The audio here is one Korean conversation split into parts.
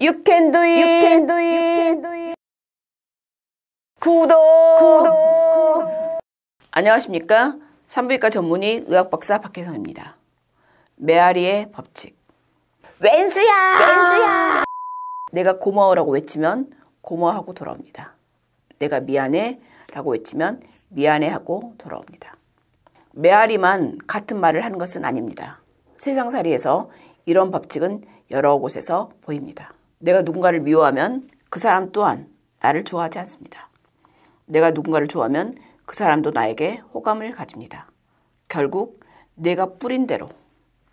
You can do it. You can do it. can do it. 구독. 구독. 안녕하십니까? 산부인과 전문의 의학 박사 박혜성입니다. 메아리의 법칙. 왠지야왠지야 내가 고마워라고 외치면 고마워하고 돌아옵니다. 내가 미안해라고 외치면 미안해하고 돌아옵니다. 메아리만 같은 말을 하는 것은 아닙니다. 세상살이에서 이런 법칙은 여러 곳에서 보입니다. 내가 누군가를 미워하면 그 사람 또한 나를 좋아하지 않습니다. 내가 누군가를 좋아하면 그 사람도 나에게 호감을 가집니다. 결국 내가 뿌린 대로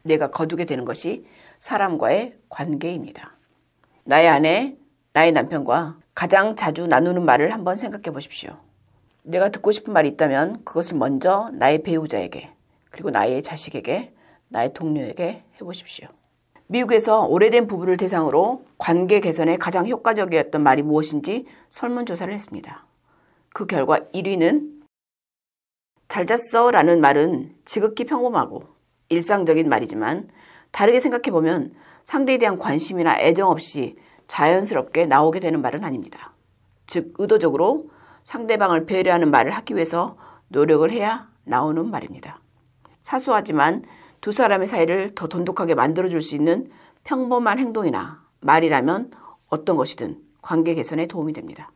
내가 거두게 되는 것이 사람과의 관계입니다. 나의 아내, 나의 남편과 가장 자주 나누는 말을 한번 생각해 보십시오. 내가 듣고 싶은 말이 있다면 그것을 먼저 나의 배우자에게, 그리고 나의 자식에게, 나의 동료에게 해보십시오. 미국에서 오래된 부부를 대상으로 관계 개선에 가장 효과적이었던 말이 무엇인지 설문조사를 했습니다. 그 결과 1위는 잘 잤어 라는 말은 지극히 평범하고 일상적인 말이지만 다르게 생각해보면 상대에 대한 관심이나 애정 없이 자연스럽게 나오게 되는 말은 아닙니다. 즉, 의도적으로 상대방을 배려하는 말을 하기 위해서 노력을 해야 나오는 말입니다. 사소하지만 두 사람의 사이를 더 돈독하게 만들어줄 수 있는 평범한 행동이나 말이라면 어떤 것이든 관계 개선에 도움이 됩니다.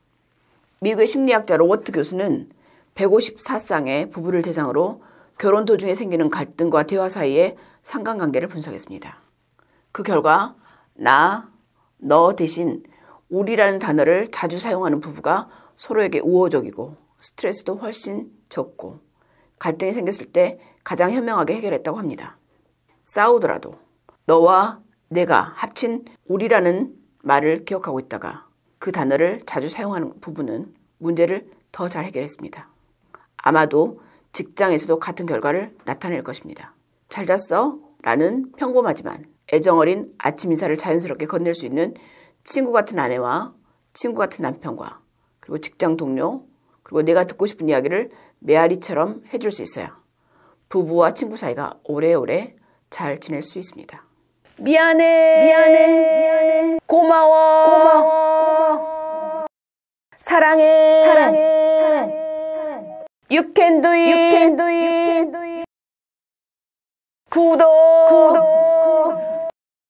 미국의 심리학자 로버트 교수는 154쌍의 부부를 대상으로 결혼 도중에 생기는 갈등과 대화 사이의 상관관계를 분석했습니다. 그 결과 나, 너 대신 우리라는 단어를 자주 사용하는 부부가 서로에게 우호적이고 스트레스도 훨씬 적고 갈등이 생겼을 때 가장 현명하게 해결했다고 합니다. 싸우더라도 너와 내가 합친 우리라는 말을 기억하고 있다가 그 단어를 자주 사용하는 부분은 문제를 더 잘 해결했습니다. 아마도 직장에서도 같은 결과를 나타낼 것입니다. 잘 잤어? 라는 평범하지만 애정어린 아침 인사를 자연스럽게 건넬 수 있는 친구 같은 아내와 친구 같은 남편과 그리고 직장 동료 그리고 내가 듣고 싶은 이야기를 메아리처럼 해줄 수 있어요. 부부와 친구 사이가 오래오래 잘 지낼 수 있습니다. 미안해. 미안해. 미안해. 고마워. 고마워. 사랑해. 사랑해. 사랑해. You can do it. You can do it. 구독. 구독.